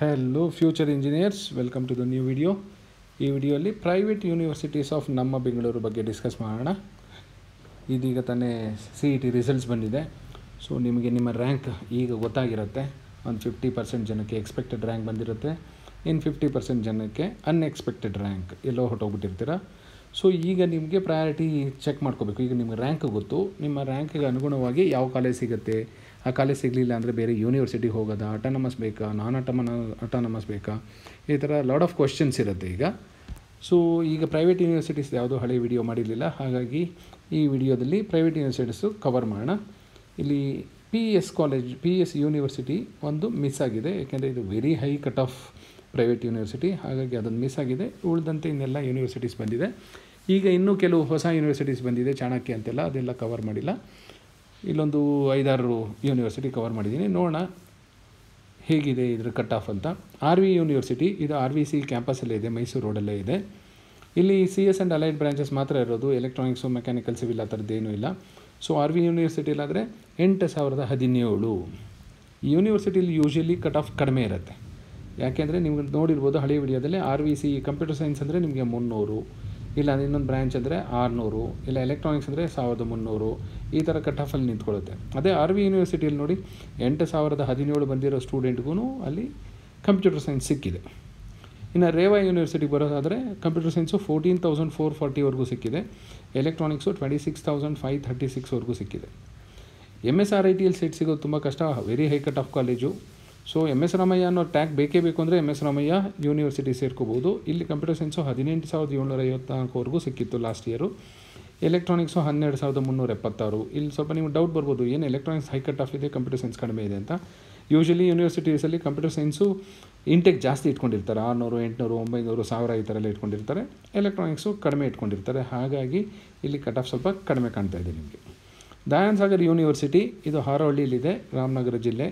hello future engineers welcome to the new video ಈ ವಿಡಿಯೋಲಿ private universities of ನಮ್ಮ ಬೆಂಗಳೂರು ಬಗ್ಗೆ ಡಿಸ್ಕಸ್ ಮಾಡೋಣ ಇದೀಗ ತಾನೇ ಸಿ ಇ ಟಿ ರಿಸಲ್ಟ್ಸ್ ಬಂದಿದೆ ಸೊ ನಿಮಗೆ ನಿಮ್ಮ ರ್ಯಾಂಕ್ ಈಗ ಗೊತ್ತಾಗಿರುತ್ತೆ ಒಂದು ಫಿಫ್ಟಿ ಪರ್ಸೆಂಟ್ ಜನಕ್ಕೆ ಎಕ್ಸ್ಪೆಕ್ಟೆಡ್ ರ್ಯಾಂಕ್ ಬಂದಿರುತ್ತೆ ಇನ್ ಫಿಫ್ಟಿ ಪರ್ಸೆಂಟ್ ಜನಕ್ಕೆ ಅನ್ಎಕ್ಸ್ಪೆಕ್ಟೆಡ್ ರ್ಯಾಂಕ್ ಎಲ್ಲೋ ಹೊಟ್ಟೋಗ್ಬಿಟ್ಟಿರ್ತೀರ ಸೊ ಈಗ ನಿಮಗೆ ಪ್ರಯಾರಿಟಿ ಚೆಕ್ ಮಾಡ್ಕೋಬೇಕು ಈಗ ನಿಮಗೆ ರ್ಯಾಂಕ್ ಗೊತ್ತು ನಿಮ್ಮ ರ್ಯಾಂಕಿಗೆ ಅನುಗುಣವಾಗಿ ಯಾವ ಕಾಲೇಜ್ ಸಿಗುತ್ತೆ ಆ ಕಾಲೇಜ್ ಸಿಗಲಿಲ್ಲ ಅಂದರೆ ಬೇರೆ ಯೂನಿವರ್ಸಿಟಿಗೆ ಹೋಗೋದಾ ಅಟಾನಮಸ್ ಬೇಕಾ ನಾನ್ ಅಟಮನ ಅಟಾನಮಸ್ ಬೇಕಾ ಈ ಥರ ಲಾಡ್ ಆಫ್ ಕ್ವಶನ್ಸ್ ಇರುತ್ತೆ ಈಗ ಸೊ ಈಗ ಪ್ರೈವೇಟ್ ಯೂನಿವರ್ಸಿಟೀಸ್ ಯಾವುದೂ ಹಳೆ ವಿಡಿಯೋ ಮಾಡಿರಲಿಲ್ಲ ಹಾಗಾಗಿ ಈ ವಿಡಿಯೋದಲ್ಲಿ ಪ್ರೈವೇಟ್ ಯೂನಿವರ್ಸಿಟೀಸು ಕವರ್ ಮಾಡೋಣ ಇಲ್ಲಿ P S college P S university ಒಂದು ಮಿಸ್ ಆಗಿದೆ ಏಕೆಂದರೆ ಇದು very high cut off private university ಹಾಗಾಗಿ ಅದೊಂದು ಮಿಸ್ ಆಗಿದೆ ಉಳಿದಂತೆ ಇನ್ನೆಲ್ಲ ಯೂನಿವರ್ಸಿಟೀಸ್ ಬಂದಿದೆ ಈಗ ಇನ್ನೂ ಕೆಲವು ಹೊಸ ಯೂನಿವರ್ಸಿಟೀಸ್ ಬಂದಿದೆ ಚಾಣಕ್ಯ ಅಂತೆಲ್ಲ ಅದೆಲ್ಲ ಕವರ್ ಮಾಡಿಲ್ಲ ಇಲ್ಲೊಂದು ಐದಾರು ಯೂನಿವರ್ಸಿಟಿ ಕವರ್ ಮಾಡಿದ್ದೀನಿ ನೋಡೋಣ ಹೇಗಿದೆ ಇದ್ರ ಕಟ್ ಆಫ್ ಅಂತ ಆರ್ ವಿ ಯೂನಿವರ್ಸಿಟಿ ಇದು ಆರ್ ವಿ ಸಿ ಕ್ಯಾಂಪಸಲ್ಲೇ ಇದೆ ಮೈಸೂರು ರೋಡಲ್ಲೇ ಇದೆ ಇಲ್ಲಿ C S and allied branches ಮಾತ್ರ ಇರೋದು ಎಲೆಕ್ಟ್ರಾನಿಕ್ಸು ಮೆಕ್ಯಾನಿಕಲ್ ಸಿವಿಲ್ ಆ ಥರದ್ದೇನೂ ಇಲ್ಲ ಸೊ ಆರ್ ವಿ ಯೂನಿವರ್ಸಿಟಿಲಾದರೆ ಎಂಟು ಸಾವಿರದ ಹದಿನೇಳು ಯೂನಿವರ್ಸಿಟಿಲಿ ಯೂಶ್ವಲಿ ಕಟ್ ಆಫ್ ಕಡಿಮೆ ಇರುತ್ತೆ ಯಾಕೆಂದರೆ ನಿಮ್ಗೆ ನೋಡಿರ್ಬೋದು ಹಳೆ ವಿಡಿಯೋದಲ್ಲಿ R V C computer science ಅಂದರೆ ನಿಮಗೆ ಮುನ್ನೂರು ಇಲ್ಲ ಇನ್ನೊಂದು ಬ್ರ್ಯಾಂಚ್ ಅಂದರೆ ಆರುನೂರು ಇಲ್ಲ ಎಲೆಕ್ಟ್ರಾನಿಕ್ಸ್ ಅಂದರೆ ಸಾವಿರದ ಮುನ್ನೂರು ಈ ಥರ ಕಟ್ ಆಫಲ್ಲಿ ನಿಂತ್ಕೊಳ್ಳುತ್ತೆ ಅದೇ ಆರ್ ವಿ ಯೂನಿವರ್ಸಿಟಿಯಲ್ಲಿ ನೋಡಿ ಎಂಟು ಸಾವಿರದ ಹದಿನೇಳು ಬಂದಿರೋ ಸ್ಟೂಡೆಂಟ್ಗೂ ಅಲ್ಲಿ ಕಂಪ್ಯೂಟರ್ ಸೈನ್ಸ್ ಸಿಕ್ಕಿದೆ ಇನ್ನು ರೇವಾ ಯೂನಿವರ್ಸಿಟಿಗೆ ಬರೋದಾದರೆ computer science fourteen thousand four ಫಾರ್ಟಿವರೆಗೂ ಸಿಕ್ಕಿದೆ electronics twenty six thousand five thirty ಸಿಕ್ಸ್ವರೆಗೂ ಸಿಕ್ಕಿದೆ ಎಮ್ ಎಸ್ ಆರ್ ಐ ಟಿಯಲ್ಲಿ ಸೀಟ್ ಸಿಗೋದು ತುಂಬ ಕಷ್ಟ very high cut off college so M S Ramaiah ಅನ್ನೋ ಟ್ಯಾಗ್ ಬೇಕೇ ಬೇಕು ಅಂದರೆ ಎಮ್ ಎಸ್ ರಾಮಯ್ಯ ಯೂನಿವರ್ಸಿಟಿ ಸೇರ್ಕೋಬೋದು ಇಲ್ಲಿ ಕಂಪ್ಯೂಟರ್ ಸೈನ್ಸು ಹದಿನೆಂಟು ಸಾವಿರದ ಏಳ್ನೂರ ಐವತ್ನಾಲ್ಕವರೆಗೂ ಸಿಕ್ಕಿತ್ತು ಲಾಸ್ಟ್ ಇಯರು ಎಲೆಕ್ಟ್ರಾನಿಕ್ಸು ಹನ್ನೆರಡು ಸಾವಿರದ ಮುನ್ನೂರ ಎಪ್ಪತ್ತಾರು ಇಲ್ಲಿ ಸ್ವಲ್ಪ ನೀವು ಡೌಟ್ ಬರ್ಬೋದು ಏನು ಎಲೆಕ್ಟ್ರಾನಿಕ್ಸ್ ಹೈ ಕಟ್ ಆಫ್ ಇದೆ ಕಂಪ್ಯೂಟರ್ ಸೈನ್ಸ್ ಕಡಿಮೆ ಇದೆ ಅಂತ ಯೂಶಲಿ ಯೂನಿವರ್ಸಿಟೀಸಲ್ಲಿ ಕಂಪ್ಯೂಟರ್ ಸೈನ್ಸು ಇಂಟೆಕ್ ಜಾಸ್ತಿ ಇಟ್ಕೊಂಡಿರ್ತಾರೆ ಆರುನೂರು ಎಂಟುನೂರು ಒಂಬೈನೂರು ಸಾವಿರ ಈ ಥರ ಎಲ್ಲ ಇಟ್ಕೊಂಡಿರ್ತಾರೆ ಎಲೆಕ್ಟ್ರಾನಿಕ್ಸು ಕಡಿಮೆ ಇಟ್ಕೊಂಡಿರ್ತಾರೆ ಹಾಗಾಗಿ ಇಲ್ಲಿ ಕಟ್ ಆಫ್ ಸ್ವಲ್ಪ ಕಡಿಮೆ ಕಾಣ್ತಾ ಇದೆ ನಿಮಗೆ ದಯಾನ್ ಸಾಗರ್ ಯೂನಿವರ್ಸಿಟಿ ಇದು ಹಾರೋಹಳ್ಳಿಯಲ್ಲಿದೆ ರಾಮನಗರ ಜಿಲ್ಲೆ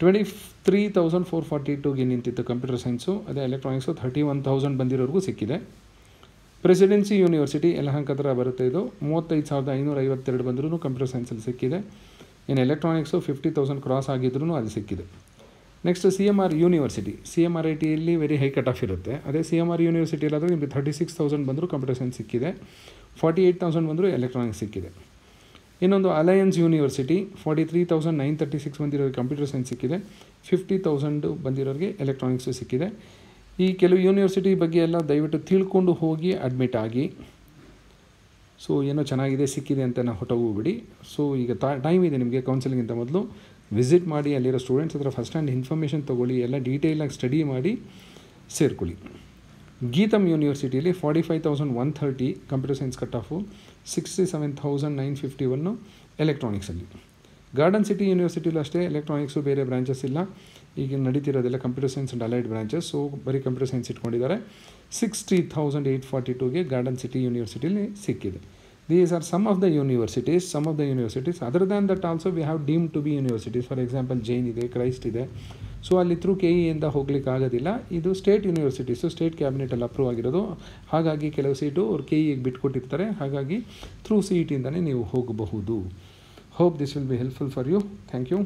twenty three thousand four forty ಟೂಗೆ ನಿಂತಿತ್ತು ಕಂಪ್ಯೂಟರ್ ಸೈನ್ಸು ಅದೇ ಎಲೆಕ್ಟ್ರಾನಿಕ್ಸು ಥರ್ಟಿ ಒನ್ ತೌಸಂಡ್ ಬಂದಿರೋರ್ಗೂ ಸಿಕ್ಕಿದೆ ಪ್ರೆಸಿಡೆನ್ಸಿ ಯೂನಿವರ್ಸಿಟಿ ಎಲ್ಲ ಹತ್ರ ಬರುತ್ತೆ ಇದು ಮೂವತ್ತೈದು ಸಾವಿರದ ಐನೂರ ಐವತ್ತೆರಡು ಬಂದರೂ ಕಂಪ್ಯೂಟರ್ ಸೈನ್ಸಲ್ಲಿ ಸಿಕ್ಕಿದೆ ಇನ್ನು ಎಲೆಕ್ಟ್ರಾನಿಕ್ಸು ಫಿಫ್ಟಿ ತೌಸಂಡ್ ಕ್ರಾಸ್ ಆಗಿದ್ರೂ ಅದು ಸಿಕ್ಕಿದೆ next C M R University C M R I ಟಿಯಲ್ಲಿ ವೆರಿ ಹೈ ಕಟ್ ಆಫ್ ಇರುತ್ತೆ ಅದೇ ಸಿ ಎಮ್ ಆರ್ ಯೂನಿವರ್ಸಿಟಿಯಲ್ಲಾದರೂ ನಿಮಗೆ ಥರ್ಟಿ ಸಿಕ್ಸ್ ತೌಸಂಡ್ ಬಂದರೂ ಕಂಪ್ಯೂಟರ್ ಸೈನ್ಸ್ ಸಿಕ್ಕಿದೆ ಫಾರ್ಟಿ ಏಯ್ಟ್ ತೌಸಂಡ್ ಬಂದರೂ ಎಲೆಕ್ಟ್ರಾನಿಕ್ಸ್ ಸಿಕ್ಕಿದೆ ಇನ್ನೊಂದು Alliance University forty three thousand nine thirty six ಬಂದಿರೋರಿಗೆ ಕಂಪ್ಯೂಟರ್ ಸೈನ್ಸ್ ಸಿಕ್ಕಿದೆ ಫಿಫ್ಟಿ ತೌಸಂಡು ಬಂದಿರೋರಿಗೆ ಎಲೆಕ್ಟ್ರಾನಿಕ್ಸು ಸಿಕ್ಕಿದೆ ಈ ಕೆಲವು ಯೂನಿವರ್ಸಿಟಿ ಬಗ್ಗೆ ಎಲ್ಲ ದಯವಿಟ್ಟು ತಿಳ್ಕೊಂಡು ಹೋಗಿ ಅಡ್ಮಿಟ್ ಆಗಿ ಸೊ ಏನೋ ಚೆನ್ನಾಗಿದೆ ಸಿಕ್ಕಿದೆ ಅಂತ ನಾವು ಹೊಟ್ಟೋಗ್ಬಿಡಿ ಸೊ ಈಗ ಟೈಮ್ ಇದೆ ನಿಮಗೆ ಕೌನ್ಸಿಲಿಂಗಿಂತ ಮೊದಲು ವಿಸಿಟ್ ಮಾಡಿ ಅಲ್ಲಿರೋ ಸ್ಟೂಡೆಂಟ್ಸ್ ಹತ್ರ ಫಸ್ಟ್ ಹ್ಯಾಂಡ್ ಇನ್ಫಾರ್ಮೇಷನ್ ತೊಗೊಳ್ಳಿ ಎಲ್ಲ ಡೀಟೇಲಾಗಿ ಸ್ಟಡಿ ಮಾಡಿ ಸೇರ್ಕೊಳ್ಳಿ ಗೀತಮ್ ಯೂನಿವರ್ಸಿಟಿಯಲ್ಲಿ forty five thousand one thirty computer science cut off sixty seven thousand nine fifty one ಎಲೆಕ್ಟ್ರಾನಿಕ್ಸಲ್ಲಿ ಗಾರ್ಡನ್ ಸಿಟಿ ಯೂನಿವರ್ಸಿಟಿಲೂ ಅಷ್ಟೇ ಎಲೆಕ್ಟ್ರಾನಿಕ್ಸು ಬೇರೆ ಬ್ರಾಂಚಸ್ ಇಲ್ಲ ಈಗ ನಡೀತಿರೋದೆಲ್ಲ computer science and allied branches so ಬರೀ ಕಂಪ್ಯೂಟರ್ ಸೈನ್ಸ್ ಇಟ್ಕೊಂಡಿದ್ದಾರೆ ಸಿಕ್ಸ್ಟಿ ಥೌಸಂಡ್ ಏಯ್ಟ್ ಫಾರ್ಟಿ ಟೂಗೆ ಗಾರ್ಡನ್ ಸಿಟಿ ಯೂನಿವರ್ಸಿಟಿಲಿ ಸಿಕ್ಕಿದೆ these are some of the universities some of the universities other than that also we have deemed to B universities for example Jain ಇದೆ Christ ಇದೆ so ಅಲ್ಲಿ through K e ಇಂದ ಹೋಗ್ಲಿಕ್ಕೆ ಆಗೋದಿಲ್ಲ ಇದು ಸ್ಟೇಟ್ ಯೂನಿವರ್ಸಿಟೀಸು ಸ್ಟೇಟ್ ಕ್ಯಾಬಿನೆಟಲ್ಲಿ ಅಪ್ರೂವ್ ಆಗಿರೋದು ಹಾಗಾಗಿ ಕೆಲವು ಸೀಟು ಅವ್ರು ಕೆ ಇಗೆ e ಬಿಟ್ಕೊಟ್ಟಿರ್ತಾರೆ ಹಾಗಾಗಿ ಥ್ರೂ ಸಿ ನೀವು ಹೋಗಬಹುದು hope this will be helpful for you thank you